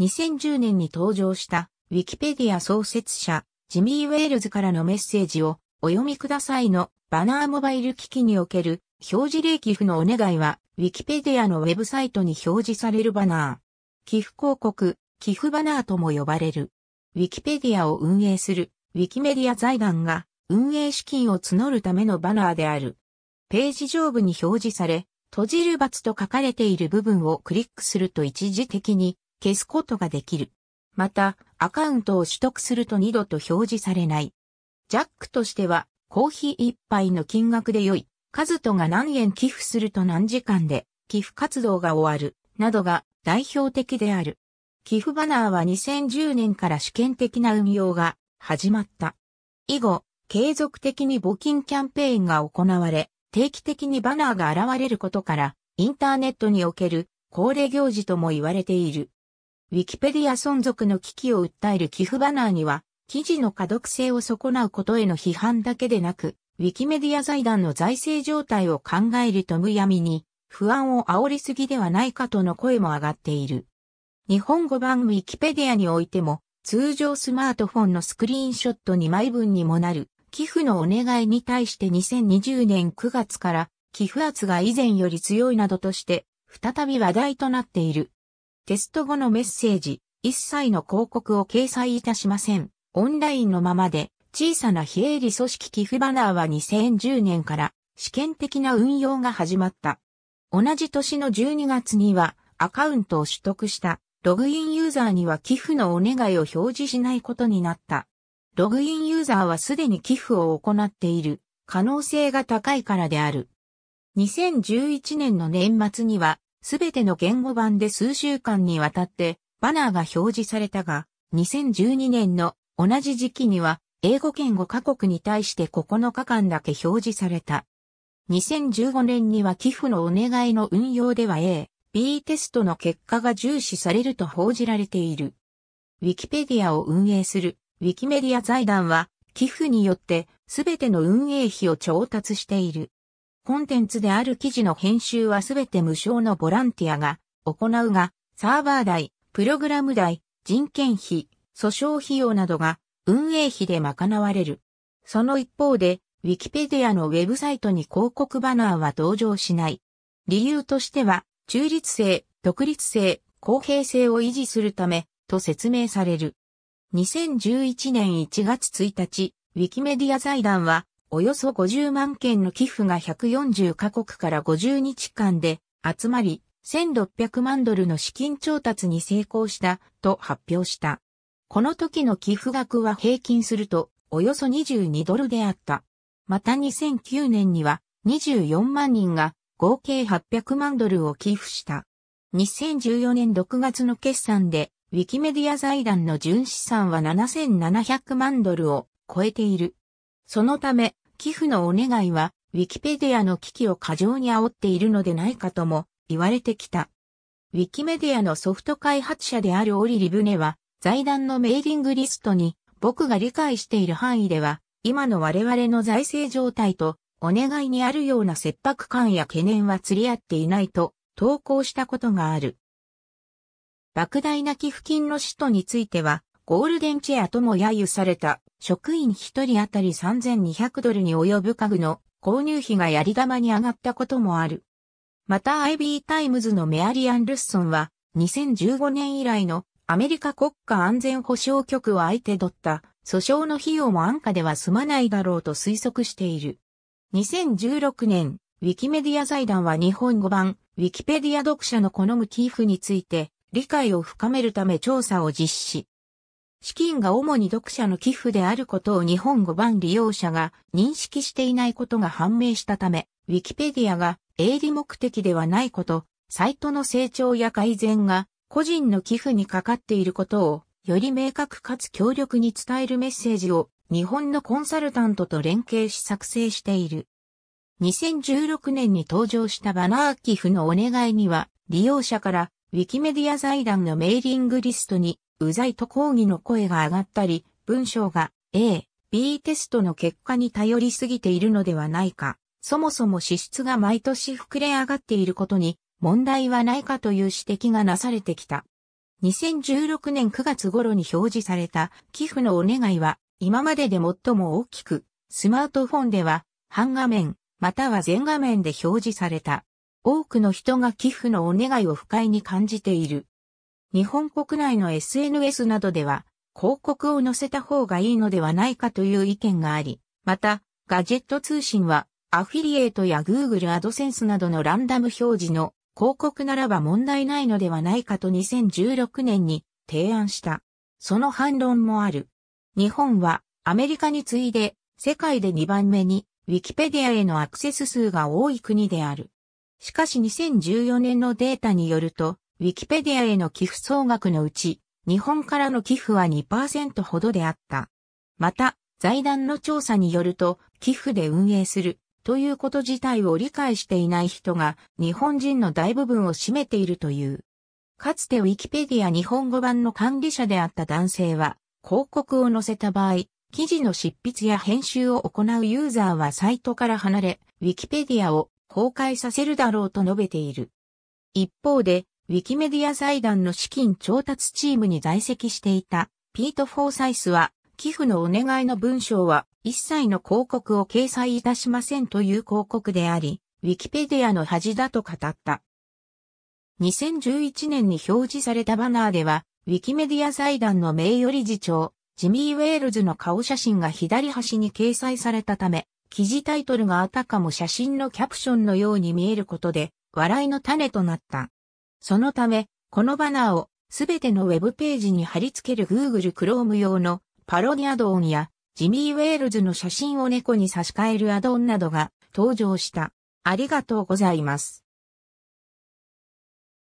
2010年に登場したウィキペディア創設者ジミー・ウェールズからのメッセージをお読みくださいのバナーモバイル機器における表示例寄付のお願いはウィキペディアのウェブサイトに表示されるバナー。寄付広告、寄付バナーとも呼ばれる。ウィキペディアを運営するウィキメディア財団が運営資金を募るためのバナーである。ページ上部に表示され、閉じる×と書かれている部分をクリックすると一時的に消すことができる。また、アカウントを取得すると二度と表示されない。ジャックとしては、コーヒー一杯の金額で良い、カズトが何円寄付すると何時間で、寄付活動が終わる、などが代表的である。寄付バナーは2010年から試験的な運用が始まった。以後、継続的に募金キャンペーンが行われ、定期的にバナーが現れることから、インターネットにおける恒例行事とも言われている。ウィキペディア存続の危機を訴える寄付バナーには、記事の可読性を損なうことへの批判だけでなく、ウィキメディア財団の財政状態を考えるとむやみに、不安を煽りすぎではないかとの声も上がっている。日本語版ウィキペディアにおいても、通常スマートフォンのスクリーンショット2枚分にもなる、寄付のお願いに対して2020年9月から、寄付圧が以前より強いなどとして、再び話題となっている。テスト後のメッセージ、一切の広告を掲載いたしません。オンラインのままで、小さな非営利組織寄付バナーは2010年から試験的な運用が始まった。同じ年の12月にはアカウントを取得したログインユーザーには寄付のお願いを表示しないことになった。ログインユーザーはすでに寄付を行っている可能性が高いからである。2011年の年末にはすべての言語版で数週間にわたってバナーが表示されたが、2012年の同じ時期には英語圏語各国に対して9日間だけ表示された。2015年には寄付のお願いの運用では A、B テストの結果が重視されると報じられている。ウィキペディアを運営するウィキメディア財団は寄付によってすべての運営費を調達している。コンテンツである記事の編集はすべて無償のボランティアが行うが、サーバー代、プログラム代、人件費、訴訟費用などが運営費で賄われる。その一方で、ウィキペディアのウェブサイトに広告バナーは登場しない。理由としては、中立性、独立性、公平性を維持するため、と説明される。2011年1月1日、ウィキメディア財団は、およそ50万件の寄付が140カ国から50日間で集まり、1600万ドルの資金調達に成功したと発表した。この時の寄付額は平均するとおよそ22ドルであった。また2009年には24万人が合計800万ドルを寄付した。2014年6月の決算でウィキメディア財団の純資産は7700万ドルを超えている。そのため寄付のお願いは、ウィキペディアの危機を過剰に煽っているのでないかとも言われてきた。ウィキメディアのソフト開発者であるオリリブネは、財団のメーリングリストに、僕が理解している範囲では、今の我々の財政状態と、お願いにあるような切迫感や懸念は釣り合っていないと、投稿したことがある。莫大な寄付金の使途については、ゴールデンチェアとも揶揄された。職員1人当たり3200ドルに及ぶ家具の購入費がやり玉に上がったこともある。また IB タイムズのメアリアン・ルッソンは2015年以来のアメリカ国家安全保障局を相手取った訴訟の費用も安価では済まないだろうと推測している。2016年、ウィキメディア財団は日本語版、ウィキペディア読者の好む寄付について理解を深めるため調査を実施。資金が主に読者の寄付であることを日本語版利用者が認識していないことが判明したため、ウィキペディアが営利目的ではないこと、サイトの成長や改善が個人の寄付にかかっていることをより明確かつ強力に伝えるメッセージを日本のコンサルタントと連携し作成している。2016年に登場したバナー寄付のお願いには利用者からウィキメディア財団のメーリングリストにうざいと抗議の声が上がったり、文章が A、B テストの結果に頼りすぎているのではないか、そもそも支出が毎年膨れ上がっていることに問題はないかという指摘がなされてきた。2016年9月頃に表示された寄付のお願いは今までで最も大きく、スマートフォンでは半画面または全画面で表示された。多くの人が寄付のお願いを不快に感じている。日本国内の SNS などでは、広告を載せた方がいいのではないかという意見があり、また、ガジェット通信は、アフィリエイトや Google アドセンスなどのランダム表示の広告ならば問題ないのではないかと2016年に提案した。その反論もある。日本はアメリカに次いで世界で2番目に Wikipedia へのアクセス数が多い国である。しかし2014年のデータによると、ウィキペディアへの寄付総額のうち、日本からの寄付は2%ほどであった。また、財団の調査によると、寄付で運営するということ自体を理解していない人が日本人の大部分を占めているという。かつてウィキペディア日本語版の管理者であった男性は、広告を載せた場合、記事の執筆や編集を行うユーザーはサイトから離れ、ウィキペディアを崩壊させるだろうと述べている。一方で、ウィキメディア財団の資金調達チームに在籍していたピート・フォーサイスは、寄付のお願いの文章は一切の広告を掲載いたしませんという広告であり、ウィキペディアの恥だと語った。2011年に表示されたバナーでは、ウィキメディア財団の名誉理事長、ジミー・ウェールズの顔写真が左端に掲載されたため、記事タイトルがあたかも写真のキャプションのように見えることで、笑いの種となった。そのため、このバナーをすべてのウェブページに貼り付ける Google Chrome 用のパロディアドオンやジミー・ウェールズの写真を猫に差し替えるアドオンなどが登場した。ありがとうございます。